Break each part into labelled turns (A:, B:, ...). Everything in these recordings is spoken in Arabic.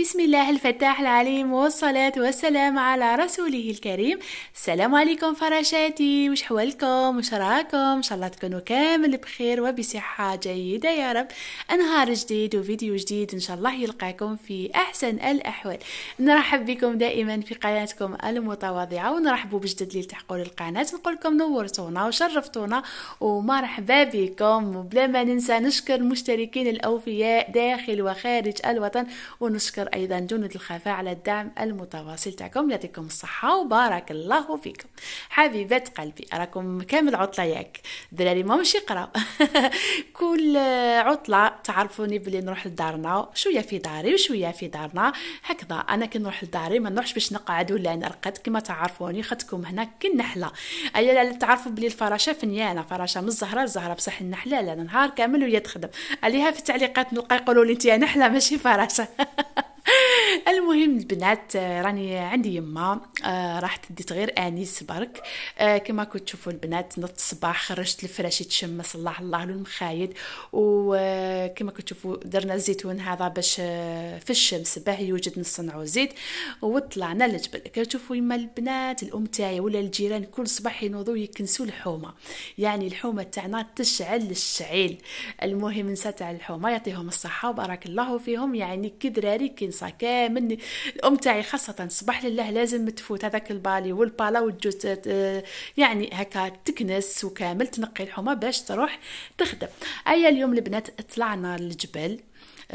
A: بسم الله الفتاح العليم والصلاة والسلام على رسوله الكريم السلام عليكم فراشاتي وش حوالكم وش راكم ان شاء الله تكونوا كامل بخير وبصحة جيدة يا رب انهار جديد وفيديو جديد ان شاء الله يلقاكم في احسن الاحوال نرحب بكم دائما في قناتكم المتواضعة ونرحب بجدد اللي التحقوا للقناة نقول لكم نورتونا وشرفتونا ومرحبا بكم وبلا ما ننسى نشكر المشتركين الاوفياء داخل وخارج الوطن ونشكر نشكر أيضا جند الخفاء على الدعم المتواصل تاعكم يعطيكم الصحة وبارك الله فيكم حبيبات قلبي راكم كامل عطلة ياك الدراري ما مش يقراو كل عطلة تعرفوني بلي نروح لدارنا شوية في داري وشوية في دارنا هكذا أنا كي نروح لداري ما نروحش باش نقعد ولا نرقد كما تعرفوني خدكم هنا كي النحلة أيا تعرفوا بلي الفراشة فنيانة فراشة من الزهرة الزهرة بصح النحلة لا نهار كامل وهي تخدم عليها في التعليقات نلقى يقولوا لي انت نحلة ماشي فراشة المهم البنات راني عندي يما آه، راح ديت غير انيس برك آه، كما كنت تشوفوا البنات نط الصباح خرجت الفراش يتشمس الله الله له المخايد وكما آه، كنت تشوفوا درنا الزيتون هذا باش في الشمس باه يوجد نصنعوا زيت وطلعنا للجبل كتشوفوا يما البنات الام تاعي ولا الجيران كل صباح ينوضوا يكنسوا الحومه يعني الحومه تاعنا تشعل الشعيل المهم نسى تاع الحومه يعطيهم الصحه وبارك الله فيهم يعني كدراري كنسا مني الام تاعي خاصه صباح لله لازم تفوت هذاك البالي والبالا وتجوز آه، يعني هكا تكنس وكامل تنقي الحومه باش تروح تخدم ايا اليوم البنات طلعنا للجبل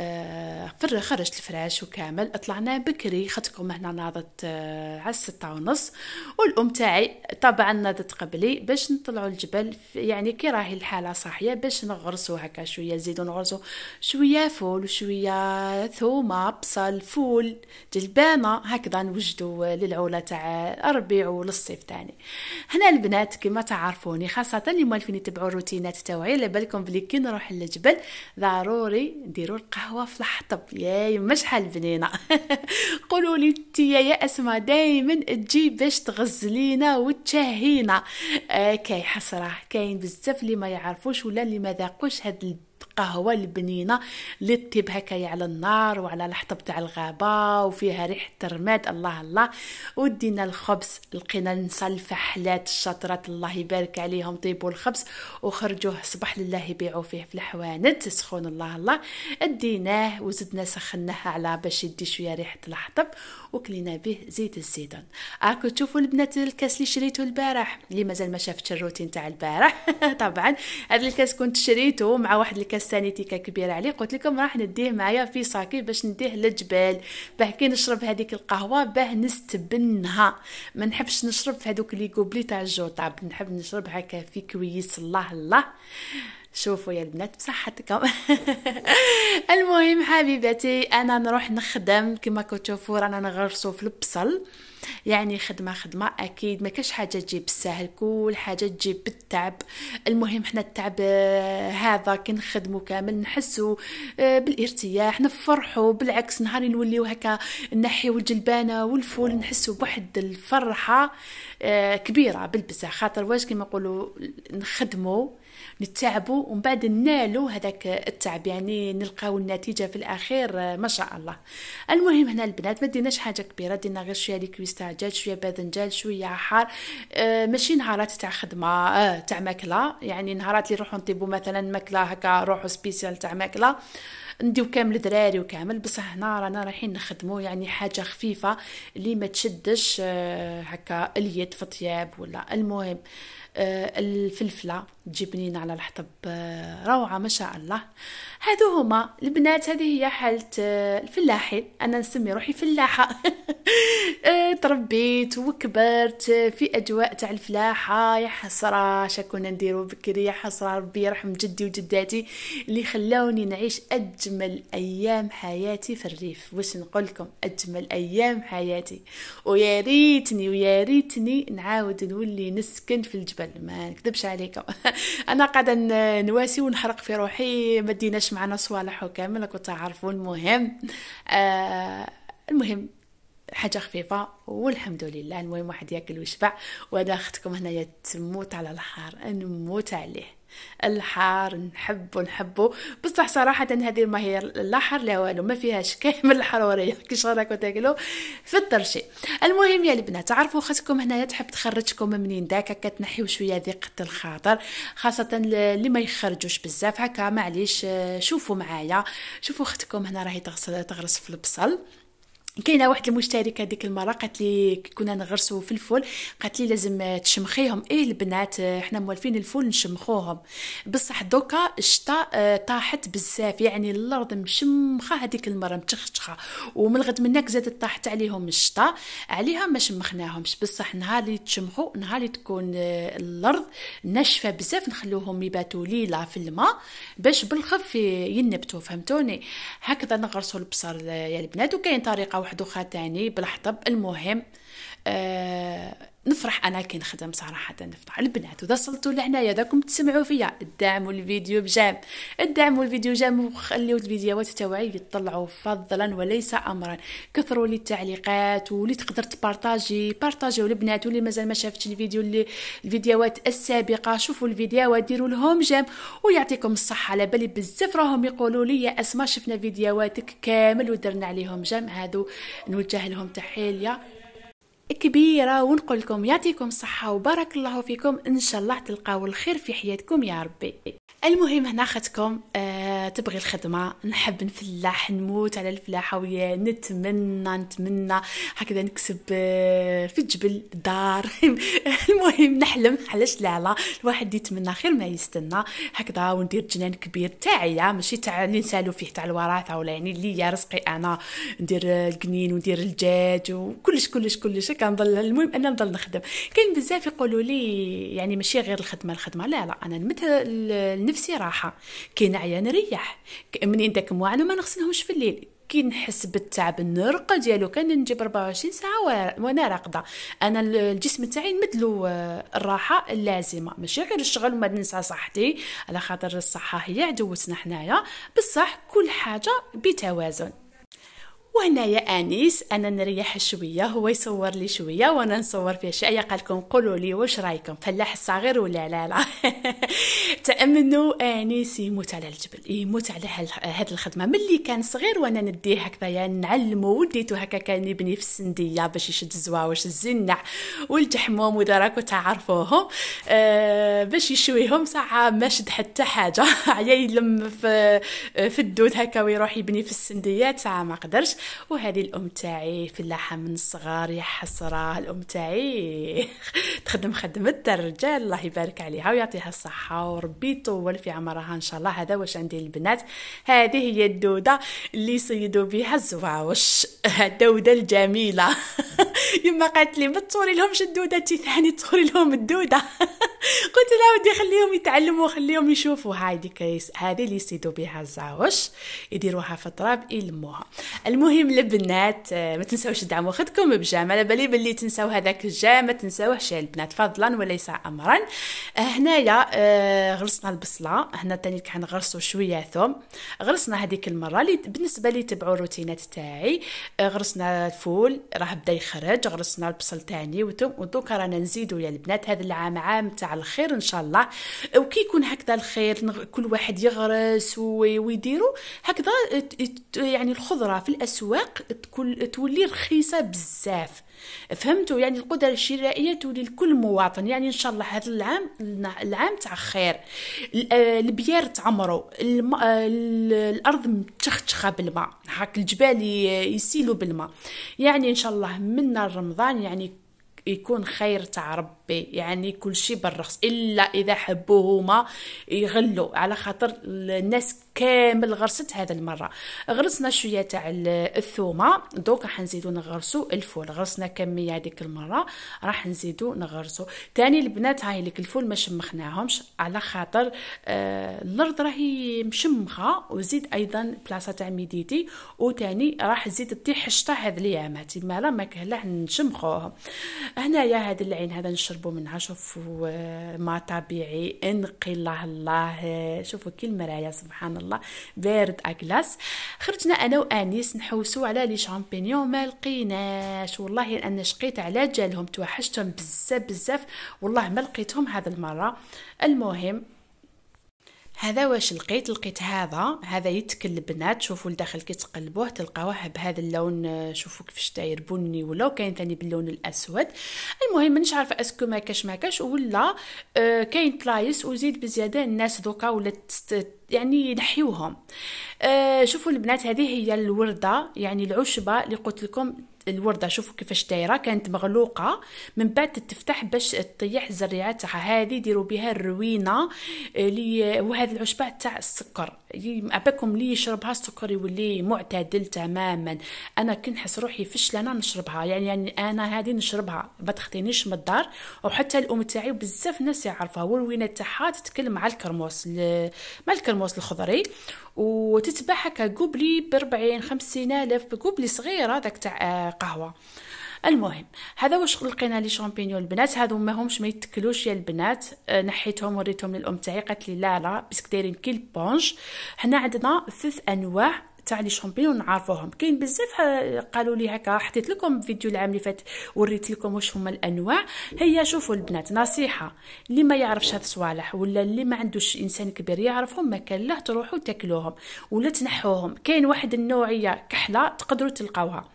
A: آه، فر خرجت الفراش وكامل طلعنا بكري خدكم هنا ناضت آه، على الستة ونص والأم تاعي طبعا ناضت قبلي باش نطلعوا الجبل يعني كي راهي الحالة صاحية باش نغرسوا هكا شوية نزيدو نغرسوا شوية فول وشوية ثومة بصل فول جلبانة هكذا نوجدوا للعولة تاع الربيع وللصيف تاني هنا البنات كما تعرفوني خاصة اللي موالفين يتبعوا الروتينات تاوعي على بالكم بلي كي نروح للجبل ضروري نديروا القهوة قهوه في الحطب ياي مش حال بنينه قولوا لي تيا يا اسماء دائما تجي باش تغزلينا وتشهينا آه كاي حسره كاين بزاف اللي ما يعرفوش ولا اللي ما ذاقوش هاد القهوه البنينة اللي تطيب هكايا على النار وعلى الحطب تاع الغابة وفيها ريحة الرماد الله الله ودينا الخبز لقينا نسى الفحلات الشاطرات الله يبارك عليهم طيبوا الخبز وخرجوه صباح لله يبيعوا فيه في الحوانت سخون الله الله اديناه وزدنا سخناه على باش يدي شويه ريحه الحطب وكلينا به زيت الزيتون راكم تشوفوا البنات الكاس اللي شريته البارح اللي مازال ما شافتش الروتين تاع البارح طبعا هذا الكاس كنت شريته مع واحد الكاس سانيتيكا كبيره عليه قلت لكم راح نديه معايا في ساكي باش نديه للجبال باه كي نشرب هذيك القهوه باه نستبنها ما نحبش نشرب في هذوك لي كوبلي تاع الجوطاب نحب نشرب هكا في كويس الله الله شوفوا يا البنات بصحتكم المهم حبيباتي انا نروح نخدم كما كتشوفوا رانا نغرسو في البصل يعني خدمه خدمه اكيد ما كاش حاجه تجي بالسهل كل حاجه تجي بالتعب المهم حنا التعب آه، هذا كي كامل نحسو آه، بالارتياح نفرحو بالعكس نهار نوليو هكا نحيو الجلبانه والفول نحسو بواحد الفرحه آه، كبيره بالبزاف خاطر واش كيما نقولوا نخدمو نتعبوا ومن بعد نالوا هذاك التعب يعني نلقاو النتيجه في الاخير آه، ما شاء الله المهم هنا البنات ما ديناش حاجه كبيره دينا غير شويه ليكويس تاع دجاج شويه باذنجان شويه حار آه، ماشي نهارات تاع خدمه آه، تاع ماكله يعني نهارات اللي نروحوا نطيبو مثلا ماكله هكا روحو سبيسيال تاع ماكله نديو كامل دراري وكامل بصح هنا رانا رايحين نخدمو يعني حاجه خفيفه اللي ما تشدش آه، هكا اليد في الطياب ولا المهم آه، الفلفله تجي بنينه على الحطب آه، روعه ما شاء الله هذو هما البنات هذه هي حاله الفلاحين انا نسمي روحي فلاحه تربيت وكبرت في اجواء تاع الفلاحه يا حسره شكون نديرو بكري يا حسره ربي يرحم جدي وجداتي اللي خلاوني نعيش أج اجمل ايام حياتي في الريف واش نقول لكم اجمل ايام حياتي ويا ريتني ويا ريتني نعاود نولي نسكن في الجبل ما نكذبش عليكم انا قاعده نواسي ونحرق في روحي ما ديناش معنا صوالح وكامل كنت عارفوا المهم آه المهم حاجة خفيفة والحمد لله المهم واحد ياكل ويشبع وهذا اختكم هنايا تموت على الحار نموت عليه الحار نحبه نحبه بصح صراحة هذه ما هي لا حر لا والو ما فيهاش كامل الحرارية كي راكو تاكلو في الطرشي المهم يا البنات تعرفوا خاصكم هنايا تحب تخرجكم منين داك هكا تنحيو شوية ذيقة الخاطر خاصة اللي ما يخرجوش بزاف هكا معليش آه، شوفوا معايا شوفوا اختكم هنا راهي تغسل تغرس في البصل كاينه واحد المشتركه ديك المره قالت لي كنا نغرسوا في الفول قالت لي لازم تشمخيهم ايه البنات حنا موالفين الفول نشمخوهم بصح دوكا الشتا آه، طاحت بزاف يعني الارض مشمخه هذيك المره متخشخه ومن الغد منك زادت طاحت عليهم الشتا عليها ما شمخناهمش بصح نهار اللي تشمخو نهار اللي تكون آه، الارض ناشفه بزاف نخلوهم يباتوا ليله في الماء باش بالخف ينبتوا فهمتوني هكذا نغرسوا البصل آه، يا البنات وكاين طريقه واحد اخر تاني بالحطب المهم آه نفرح انا كي نخدم صراحه نفرح البنات واذا وصلتوا لهنايا داكم تسمعوا فيا دعموا الفيديو بجام دعموا الفيديو جام وخليو الفيديوهات تاوعي يطلعوا فضلا وليس امرا كثروا لي التعليقات واللي تقدر تبارطاجي بارطاجيو البنات واللي مازال ما شافتش الفيديو اللي الفيديوهات السابقه شوفوا الفيديوهات ديروا لهم جام ويعطيكم الصحه على بالي بزاف راهم يقولوا لي اسما اسماء شفنا فيديوهاتك كامل ودرنا عليهم جام هادو نوجه لهم تحيه كبيره ونقول لكم يعطيكم الصحه وبارك الله فيكم ان شاء الله تلقاو الخير في حياتكم يا ربي المهم هنا خدكم آه تبغي الخدمة نحب نفلاح نموت على الفلاحة ويا نتمنى نتمنى هكذا نكسب آه، في الجبل دار المهم نحلم علاش لا لا الواحد يتمنى خير ما يستنى هكذا وندير جنان كبير تاعي آه، ماشي تاع اللي نسالو فيه تاع الوراثة ولا يعني اللي رزقي انا ندير القنين وندير الدجاج وكلش كلش كلش كنظل المهم انا نظل نخدم كاين بزاف يقولوا لي يعني ماشي غير الخدمة الخدمة لا لا انا نمت لنفسي راحة كاين عيان ريا نريح منين داك موعد وما نغسلهمش في الليل كي نحس بالتعب النرقه ديالو كان نجيب 24 ساعه وانا راقده انا الجسم تاعي نمدلو آه، الراحه اللازمه ماشي غير الشغل وما ننسى صحتي على خاطر الصحه هي عدوتنا حنايا بصح كل حاجه بتوازن يا انيس انا نريح شويه هو يصور لي شويه وانا نصور فيه شي قال لكم قولوا لي واش رايكم فلاح الصغير ولا لا لا تامنوا انيس يموت على الجبل يموت على هاد الخدمه ملي كان صغير وانا نديه هكذايا نعلمو وديته هكا كان يبني في السنديه باش يشد الزواوش الزنع والجحموم واذا راكو تعرفوهم أه باش يشويهم ساعه ما شد حتى حاجه عيا يلم في في الدود هكا ويروح يبني في السنديات ساعه ما قدرش وهذه الام تاعي فلاحه من الصغار يا حسره الام تاعي تخدم خدمه الرجال الله يبارك عليها ويعطيها الصحه وربي يطول في عمرها ان شاء الله هذا واش عندي البنات هذه هي الدوده اللي سيدوا بها الزواوش الدوده الجميله يما قالت لي ما تصوري لهمش الدوده تي ثاني تصوري لهم الدوده قلت لها ودي خليهم يتعلموا خليهم يشوفوا هاي كيس هذه اللي يصيدوا بها الزواوش يديروها في التراب يلموها المهم المهم البنات آه، ما تنساوش تدعموا خدكم بجام على بالي باللي تنساو هذاك الجام ما تنساوهش البنات فضلا وليس امرا آه، هنايا آه، غرسنا البصله هنا تاني كنغرسوا شويه ثوم غرسنا هذيك المره اللي بالنسبه لي تبعوا الروتينات تاعي غرسنا الفول راه بدا يخرج غرسنا البصل تاني وثوم ودوكا رانا نزيدوا يا البنات هذا العام عام تاع الخير ان شاء الله وكي يكون هكذا الخير كل واحد يغرس ويديروا هكذا يعني الخضره في الاسواق الاسواق تولي رخيصه بزاف فهمتوا يعني القدره الشرائيه تولي لكل مواطن يعني ان شاء الله هذا العام العام تاع خير آه، البيار تعمروا آه، الارض متخشخه بالماء هاك الجبال يسيلوا بالماء يعني ان شاء الله من رمضان يعني يكون خير تاع ربي يعني كل شيء بالرخص الا اذا حبوهما يغلوا على خاطر الناس كامل غرست هذا المره غرسنا شويه تاع الثومه دوك راح نزيدو نغرسو الفول غرسنا كميه هذيك المره راح نزيدو نغرسو تاني البنات هاي لك الفول ما شمخناهمش على خاطر آه الارض راهي مشمخه وزيد ايضا بلاصه تاع ميديتي وتاني راح زيد تطيح الشطه هاد ليامات ما لا ما كهلاه نشمخوهم هنايا هاد العين هذا نشربو منها شوفوا آه، ما طبيعي انقي الله الله شوفوا كي المرايا سبحان الله الله بارد اكلاس خرجنا انا وانيس نحوسو على لي شامبينيون ما لقيناش والله لان شقيت على جالهم توحشتهم بزاف بزاف والله ما لقيتهم هذه المره المهم هذا واش لقيت لقيت هذا هذا يتكل البنات شوفوا لداخل كي تقلبوه تلقاوه بهذا اللون شوفوا كيفاش داير بني ولا كاين ثاني باللون الاسود المهم مانيش عارفه اسكو ما كاش ما كاش ولا آه كاين طلايس وزيد بزياده الناس دوكا ولا يعني ينحيوهم آه شوفوا البنات هذه هي الورده يعني العشبه اللي قلت لكم الورده شوفوا كيفاش دايره كانت مغلوقه من بعد تفتح باش تطيح الزريعه تاعها هذه ديروا بها الروينه آه، اللي وهذه العشبه تاع السكر اباكم لي يشربها السكر يولي معتدل تماما انا كنحس روحي فشلانه نشربها يعني, يعني انا هذه نشربها ما تخطينيش من الدار وحتى الام تاعي بزاف ناس يعرفها والروينه تاعها تتكلم مع الكرموس مع الكرموس الخضري وتتباع هكا قبلي ب 40 50 الف قبلي صغيره داك تاع آه، قهوه المهم هذا واش لقينا لي شامبينيون البنات هادو ما همش ما يتكلوش يا البنات آه، نحيتهم وريتهم للام تاعي قالت لي لا لا باسكو دايرين كي البونج هنا عندنا ثلاث انواع تاع لي شامبينيون نعرفوهم كاين بزاف آه، قالوا لي هكا حطيت لكم فيديو العام اللي فات وريت لكم واش هما الانواع هيا شوفوا البنات نصيحه اللي ما يعرفش هاد الصوالح ولا اللي ما عندوش انسان كبير يعرفهم ما كان له تروحوا تاكلوهم ولا تنحوهم كاين واحد النوعيه كحله تقدروا تلقاوها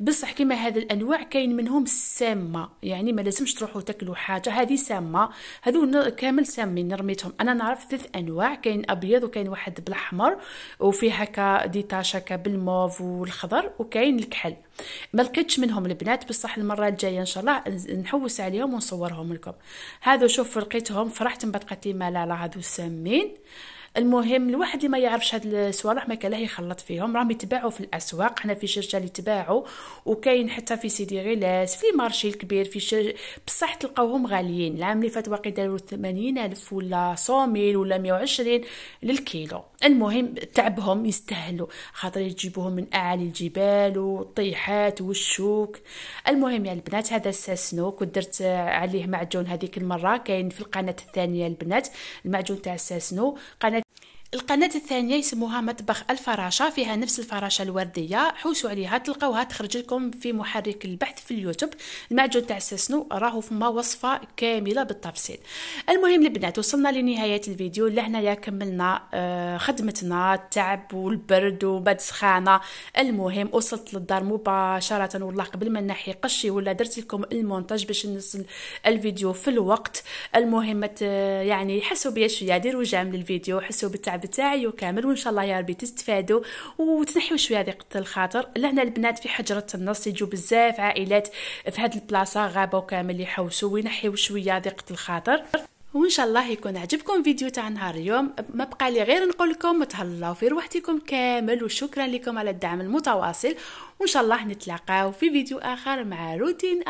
A: بصح كيما هذا الانواع كاين منهم السامه يعني ما لازمش تروحوا تاكلوا حاجه هذه سامه هذو كامل سامين رميتهم انا نعرف ثلاث انواع كاين ابيض وكاين واحد بالاحمر وفيه هكا ديتاش هكا بالموف والخضر وكاين الكحل ما لقيتش منهم البنات بصح المره الجايه ان شاء الله نحوس عليهم ونصورهم لكم هذو شوف لقيتهم فرحت من بعد قالت ما لا لا هذو سامين المهم الواحد اللي ما يعرفش هاد الصوالح ما كان يخلط فيهم راهم يتباعوا في الاسواق حنا في شرجه اللي تباعوا وكاين حتى في سيدي غيلاس في مارشي الكبير في شر... بصح تلقاوهم غاليين العام اللي فات واقي داروا 80 الف ولا 100 ولا 120 للكيلو المهم تعبهم يستاهلوا خاطر يجيبوهم من اعالي الجبال والطيحات والشوك المهم يا البنات هذا الساسنو ودرت عليه معجون هذيك المره كاين في القناه الثانيه البنات المعجون تاع الساسنو قناه القناة الثانية يسموها مطبخ الفراشة فيها نفس الفراشة الوردية حوسوا عليها تلقاوها تخرج لكم في محرك البحث في اليوتيوب المعجون تاع السسنو راهو فما وصفة كاملة بالتفصيل المهم البنات وصلنا لنهاية الفيديو لهنايا كملنا آه، خدمتنا التعب والبرد وبعد سخانة المهم وصلت للدار مباشرة والله قبل ما نحي قشي ولا درت لكم المونتاج باش ننزل الفيديو في الوقت المهم يعني حسوا بيا شوية ديروا جام للفيديو حسوا بالتعب التعب تاعي وكامل وان شاء الله يا ربي تستفادوا وتنحيوا شويه هذه الخاطر لهنا البنات في حجره النص يجوا بزاف عائلات في هذه البلاصه غابوا كامل يحوسوا وينحيوا شويه هذه الخاطر وان شاء الله يكون عجبكم فيديو تاع نهار اليوم ما بقى لي غير نقول لكم تهلاو في روحتكم كامل وشكرا لكم على الدعم المتواصل وان شاء الله نتلاقاو في فيديو اخر مع روتين